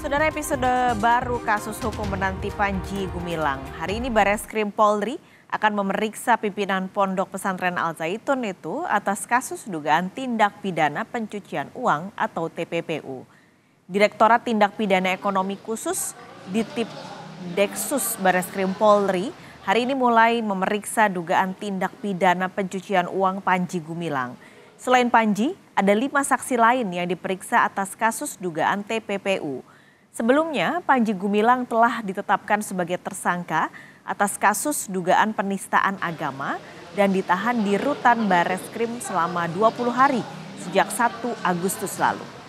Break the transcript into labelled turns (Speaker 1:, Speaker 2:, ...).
Speaker 1: Saudara episode baru kasus hukum menanti Panji Gumilang. Hari ini Bares Krim Polri akan memeriksa pimpinan Pondok Pesantren Al Zaitun itu atas kasus dugaan tindak pidana pencucian uang atau TPPU. Direktorat Tindak Pidana Ekonomi Khusus Ditip Deksus Bares Krim Polri hari ini mulai memeriksa dugaan tindak pidana pencucian uang Panji Gumilang. Selain Panji, ada lima saksi lain yang diperiksa atas kasus dugaan TPPU. Sebelumnya, Panji Gumilang telah ditetapkan sebagai tersangka atas kasus dugaan penistaan agama dan ditahan di rutan Bareskrim selama 20 hari sejak 1 Agustus lalu.